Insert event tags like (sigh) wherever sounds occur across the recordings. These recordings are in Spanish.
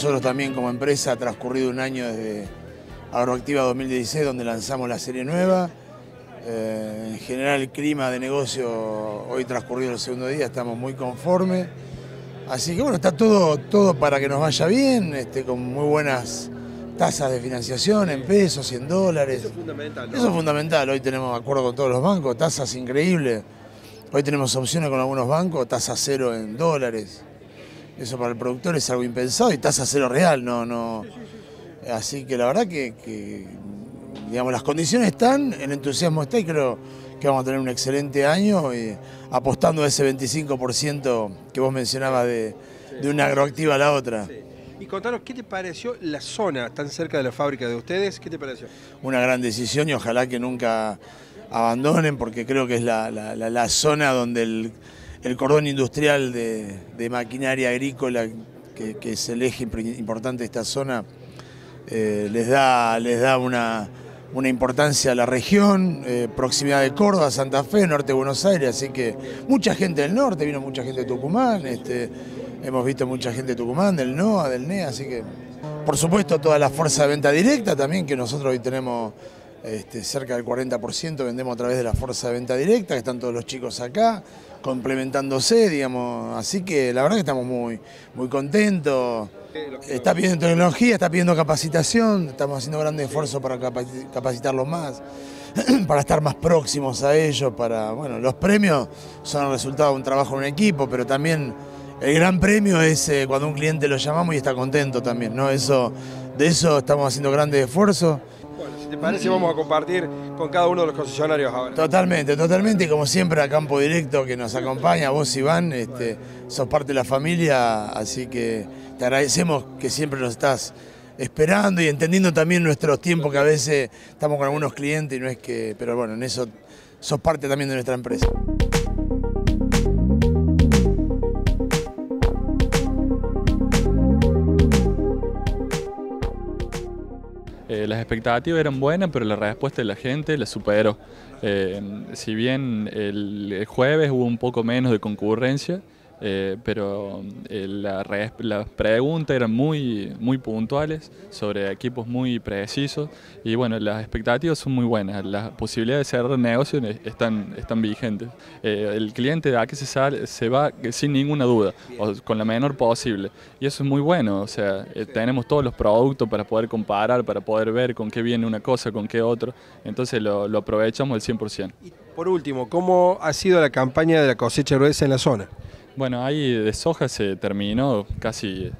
Nosotros también como empresa ha transcurrido un año desde Agroactiva 2016 donde lanzamos la serie nueva. Eh, en general el clima de negocio hoy transcurrido el segundo día estamos muy conformes. Así que bueno, está todo, todo para que nos vaya bien, este, con muy buenas tasas de financiación en pesos y en dólares. Eso es fundamental. Eso es fundamental. Hoy tenemos acuerdo con todos los bancos, tasas increíbles. Hoy tenemos opciones con algunos bancos, tasa cero en dólares. Eso para el productor es algo impensado y tasa cero real, no, no. Así que la verdad que, digamos, las condiciones están, el entusiasmo está y creo que vamos a tener un excelente año y eh, apostando a ese 25% que vos mencionabas de, una agroactiva a la otra. Y contanos, ¿qué te pareció la zona tan cerca de la fábrica de ustedes? ¿Qué te pareció? Una gran decisión y ojalá que nunca abandonen porque creo que es la zona donde el el cordón industrial de, maquinaria agrícola, que, es el eje importante de esta zona, eh, les da, les da una, importancia a la región, eh, proximidad de Córdoba, Santa Fe, norte de Buenos Aires, así que mucha gente del norte, vino mucha gente de Tucumán, este, hemos visto mucha gente de Tucumán, del NOA, del NEA, así que por supuesto toda la fuerza de venta directa también, que nosotros hoy tenemos este, cerca del 40%, vendemos a través de la fuerza de venta directa, que están todos los chicos acá, complementándose, digamos. Así que la verdad que estamos muy, muy contentos. Está pidiendo tecnología, está pidiendo capacitación, estamos haciendo grandes esfuerzos para capacitarlos más, (clears throat) para estar más próximos a ellos, para, bueno, los premios son el resultado de un trabajo en un equipo, pero también el gran premio es eh, cuando un cliente lo llamamos y está contento también, ¿no? de eso estamos haciendo grandes esfuerzos. Bueno, si te parece vamos a compartir con cada uno de los concesionarios ahora. Totalmente, totalmente, y como siempre a Campo Directo que nos acompaña, vos Iván, este, sos parte de la familia, así que te agradecemos que siempre nos estás esperando y entendiendo también nuestros tiempos que a veces estamos con algunos clientes y no es que, pero bueno, en eso sos parte también de nuestra empresa. Eh, las expectativas eran buenas, pero la respuesta de la gente la superó. Eh, si bien el jueves hubo un poco menos de concurrencia, eh, pero eh, las preguntas eran muy, muy puntuales sobre equipos muy precisos y bueno, las expectativas son muy buenas, las posibilidades de cerrar negocios están, están vigentes. Eh, el cliente a que se, sale, se va sin ninguna duda, o con la menor posible y eso es muy bueno, o sea, tenemos todos los productos para poder comparar, para poder ver con qué viene una cosa, con qué otra, entonces lo, lo aprovechamos al 100%. Por último, ¿cómo ha sido la campaña de la cosecha gruesa en la zona? Bueno, ahí eh, de soja se terminó, casi, eh,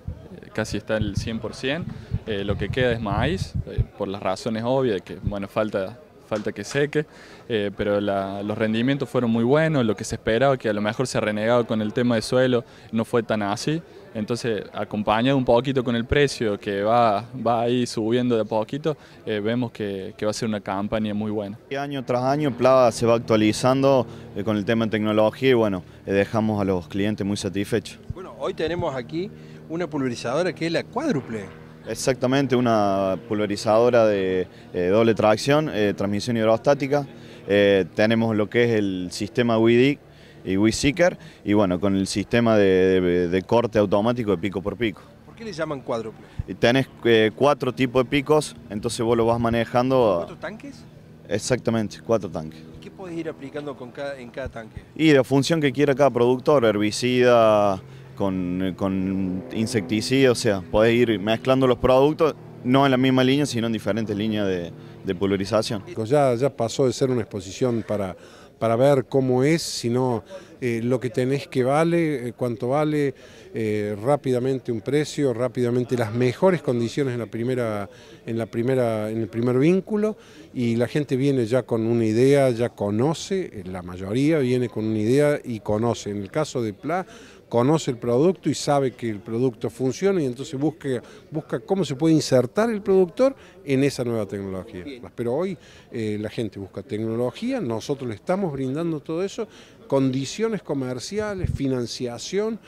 casi está el 100%. Eh, lo que queda es maíz, por las razones obvias de que bueno, falta falta que seque, eh, pero los rendimientos fueron muy buenos, lo que se esperaba, que a lo mejor se ha renegado con el tema de suelo, no fue tan así. Entonces, acompañado un poquito con el precio que va, va ahí subiendo de a poquito, eh, vemos que, va a ser una campaña muy buena. Año tras año, Plava se va actualizando eh, con el tema de tecnología y bueno, dejamos a los clientes muy satisfechos. Bueno, hoy tenemos aquí una pulverizadora que es la cuádruple Exactamente, una pulverizadora de eh, doble tracción, eh, transmisión hidrostática. Eh, tenemos lo que es el sistema WIDIC y Seeker y bueno, con el sistema de, corte automático de pico por pico. ¿Por qué le llaman cuádruple? Tenés cuatro tipos de picos, entonces vos lo vas manejando... ¿Cuatro tanques? Exactamente, cuatro tanques. ¿Y qué podés ir aplicando con cada, en cada tanque? Y la función que quiera cada productor, herbicida con, con insecticidas, o sea, podés ir mezclando los productos, no en la misma línea, sino en diferentes líneas de, de pulverización. Ya, ya pasó de ser una exposición para, para ver cómo es, sino eh, lo que tenés que vale, eh, cuánto vale, eh, rápidamente un precio, rápidamente las mejores condiciones en la primera, en la primera, en el primer vínculo, y la gente viene ya con una idea, ya conoce, la mayoría viene con una idea y conoce. En el caso de PLA conoce el producto y sabe que el producto funciona y entonces busca, busca cómo se puede insertar el productor en esa nueva tecnología. Pero hoy eh, la gente busca tecnología, nosotros le estamos brindando todo eso, condiciones comerciales, financiación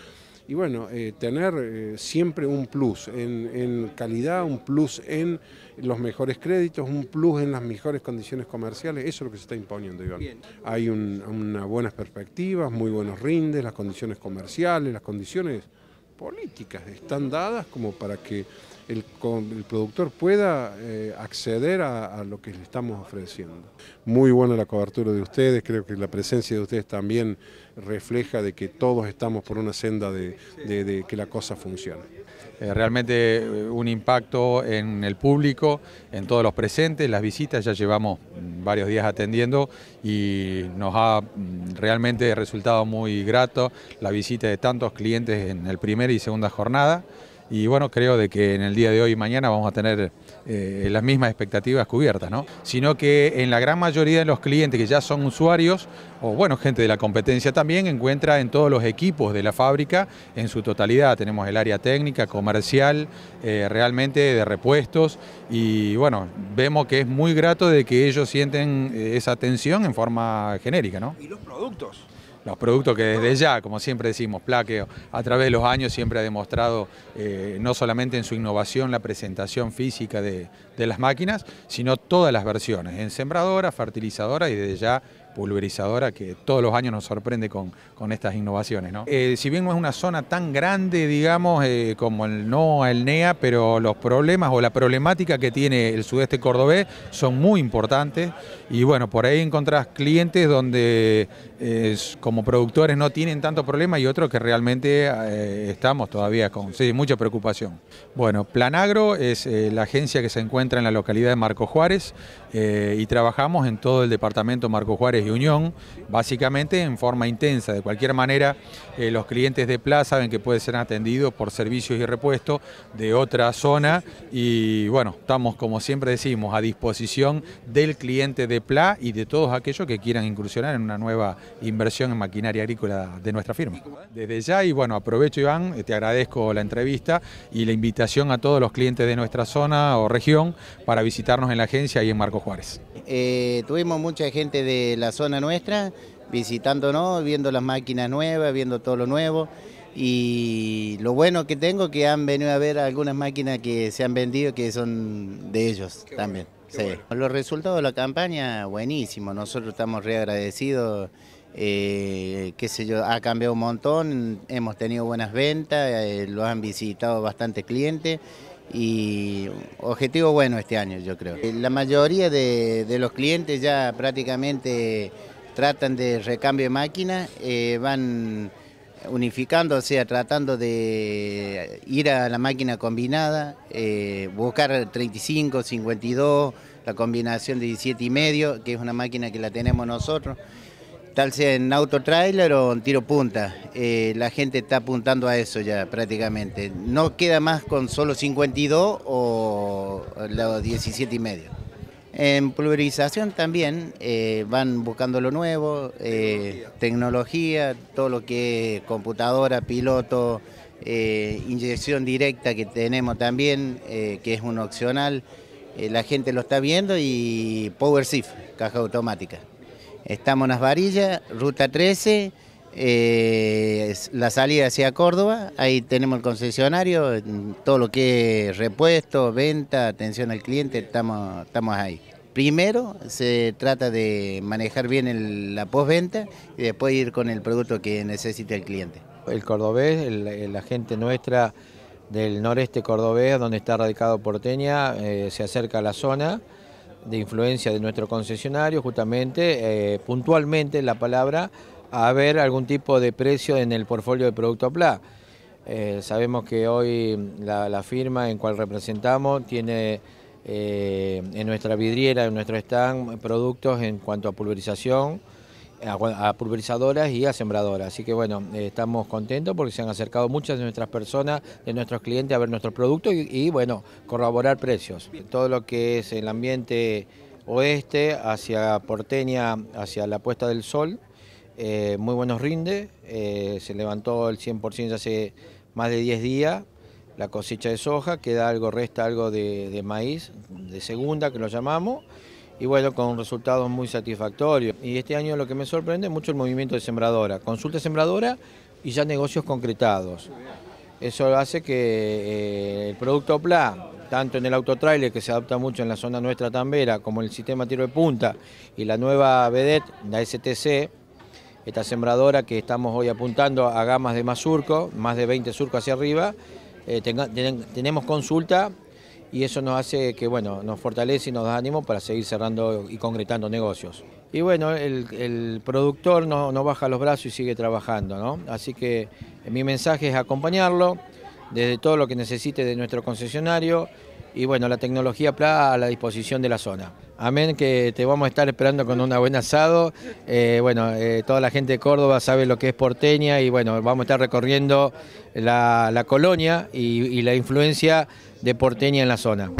y bueno, eh, tener eh, siempre un plus en, calidad, un plus en los mejores créditos, un plus en las mejores condiciones comerciales, eso es lo que se está imponiendo, Iván. Hay unas buenas perspectivas, muy buenos rindes, las condiciones comerciales, las condiciones políticas están dadas como para que el, productor pueda eh, acceder a, lo que le estamos ofreciendo. Muy buena la cobertura de ustedes, creo que la presencia de ustedes también refleja de que todos estamos por una senda de, que la cosa funciona. Eh, realmente eh, un impacto en el público, en todos los presentes, las visitas ya llevamos mm, varios días atendiendo y nos ha mm, realmente resultado muy grato la visita de tantos clientes en el primera y segunda jornada y bueno, creo de que en el día de hoy y mañana vamos a tener eh, las mismas expectativas cubiertas, ¿no? Sino que en la gran mayoría de los clientes que ya son usuarios, o bueno, gente de la competencia también, encuentra en todos los equipos de la fábrica en su totalidad. Tenemos el área técnica, comercial, eh, realmente de repuestos, y bueno, vemos que es muy grato de que ellos sienten eh, esa atención en forma genérica, ¿no? ¿Y los productos? los productos que desde ya, como siempre decimos, Plaqueo, a través de los años siempre ha demostrado eh, no solamente en su innovación la presentación física de, las máquinas, sino todas las versiones, en sembradora, fertilizadora y desde ya pulverizadora que todos los años nos sorprende con, estas innovaciones. Eh, si bien no es una zona tan grande, digamos, eh, como el NOA, el NEA, pero los problemas o la problemática que tiene el sudeste cordobés son muy importantes y bueno, por ahí encontrás clientes donde eh, como productores no tienen tanto problema y otros que realmente estamos todavía con mucha preocupación. Bueno, Planagro es la agencia que se encuentra en la localidad de Marco Juárez y trabajamos en todo el departamento Marco Juárez y Unión, básicamente en forma intensa. De cualquier manera, eh, los clientes de Pla saben que pueden ser atendidos por servicios y repuestos de otra zona y bueno, estamos como siempre decimos a disposición del cliente de PLA y de todos aquellos que quieran incursionar en una nueva inversión en maquinaria agrícola de nuestra firma. Desde ya y bueno, aprovecho Iván, eh, te agradezco la entrevista y la invitación a todos los clientes de nuestra zona o región para visitarnos en la agencia y en Marco Juárez. Eh, tuvimos mucha gente de la zona nuestra visitándonos, viendo las máquinas nuevas, viendo todo lo nuevo. Y lo bueno que tengo que han venido a ver algunas máquinas que se han vendido que son de ellos también. Los resultados de la campaña, buenísimo. Nosotros estamos re agradecidos. Eh, sé yo, ha cambiado un montón. Hemos tenido buenas ventas, eh, lo han visitado bastantes clientes y objetivo bueno este año yo creo. Eh, la mayoría de, los clientes ya prácticamente tratan de recambio de máquina, eh, van unificando, o sea, tratando de ir a la máquina combinada, eh, buscar 35, 52, la combinación de 17 y medio, que es una máquina que la tenemos nosotros tal sea en auto trailer o en tiro punta. Eh, la gente está apuntando a eso ya prácticamente. No queda más con solo 52 o los 17 y medio. En pulverización también eh, van buscando lo nuevo, eh, tecnología. todo lo que es computadora, piloto, inyección directa que tenemos también, que es un opcional. la gente lo está viendo y PowerShift, caja automática. Estamos en Las Varillas, ruta 13, eh, la salida hacia Córdoba, ahí tenemos el concesionario, todo lo que es repuesto, venta, atención al cliente, estamos, ahí. Primero se trata de manejar bien la postventa y después ir con el producto que necesite el cliente. El cordobés, la gente nuestra del noreste cordobés, donde está radicado Porteña, eh, se acerca a la zona de influencia de nuestro concesionario, justamente, eh, puntualmente la palabra, a ver algún tipo de precio en el portfolio de producto PLA. Eh, sabemos que hoy la, firma en cual representamos tiene eh, en nuestra vidriera, en nuestro stand, productos en cuanto a pulverización, a pulverizadoras y a sembradoras. Así que bueno, eh, estamos contentos porque se han acercado muchas de nuestras personas, de nuestros clientes a ver nuestros productos y, bueno, corroborar precios. Todo lo que es el ambiente oeste hacia Porteña, hacia la puesta del sol, eh, muy buenos rinde, eh, se levantó el 100% hace más de 10 días, la cosecha de soja, queda algo, resta algo de maíz, de segunda que lo llamamos, y bueno, con resultados muy satisfactorios. Y este año lo que me sorprende mucho el movimiento de sembradora, consulta sembradora y ya negocios concretados. Eso hace que eh, el producto PLA, tanto en el autotrailer que se adapta mucho en la zona nuestra tambera, como el sistema tiro de punta y la nueva vedette, la STC, esta sembradora que estamos hoy apuntando a gamas de más surco, más de 20 surcos hacia arriba, eh, tenemos consulta y eso nos hace que, bueno, nos fortalece y nos da ánimo para seguir cerrando y concretando negocios. Y bueno, el, productor no, baja los brazos y sigue trabajando, ¿no? Así que eh, mi mensaje es acompañarlo desde todo lo que necesite de nuestro concesionario y bueno, la tecnología PLA a la disposición de la zona. Amén, que te vamos a estar esperando con un buen asado. Eh, bueno, eh, toda la gente de Córdoba sabe lo que es porteña y bueno, vamos a estar recorriendo la, colonia y la influencia de porteña en la zona.